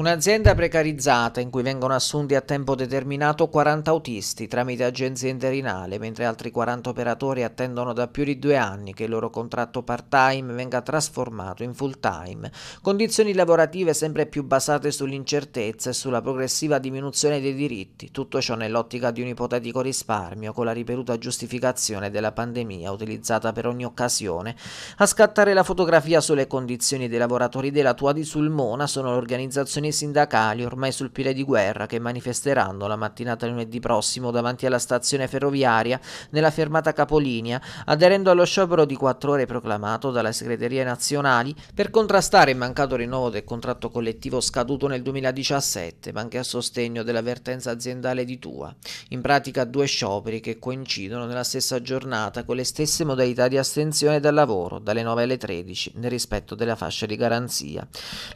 Un'azienda precarizzata in cui vengono assunti a tempo determinato 40 autisti tramite agenzia interinale, mentre altri 40 operatori attendono da più di due anni che il loro contratto part-time venga trasformato in full-time. Condizioni lavorative sempre più basate sull'incertezza e sulla progressiva diminuzione dei diritti, tutto ciò nell'ottica di un ipotetico risparmio con la ripetuta giustificazione della pandemia utilizzata per ogni occasione. A scattare la fotografia sulle condizioni dei lavoratori della Tua di Sulmona sono le organizzazioni organi sindacali ormai sul pile di guerra che manifesteranno la mattinata lunedì prossimo davanti alla stazione ferroviaria nella fermata capolinea, aderendo allo sciopero di quattro ore proclamato dalla segreteria nazionali per contrastare il mancato rinnovo del contratto collettivo scaduto nel 2017, ma anche a sostegno dell'avvertenza aziendale di Tua. In pratica due scioperi che coincidono nella stessa giornata con le stesse modalità di astensione dal lavoro, dalle 9 alle 13, nel rispetto della fascia di garanzia.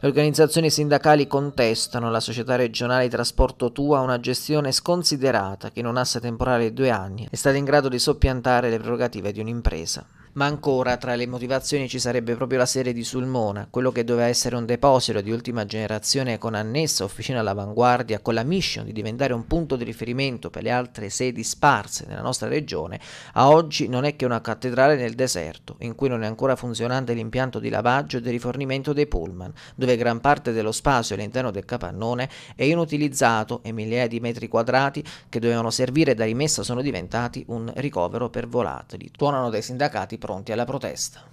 Le organizzazioni sindacali contestano la società regionale Trasporto Tua una gestione sconsiderata che in un asse temporale di due anni è stata in grado di soppiantare le prerogative di un'impresa ma ancora tra le motivazioni ci sarebbe proprio la serie di Sulmona, quello che doveva essere un deposito di ultima generazione con annessa officina all'avanguardia, con la mission di diventare un punto di riferimento per le altre sedi sparse nella nostra regione, a oggi non è che una cattedrale nel deserto, in cui non è ancora funzionante l'impianto di lavaggio e di rifornimento dei pullman, dove gran parte dello spazio all'interno del capannone è inutilizzato e migliaia di metri quadrati che dovevano servire da rimessa sono diventati un ricovero per volatili. Tuonano dai sindacati pronti alla protesta.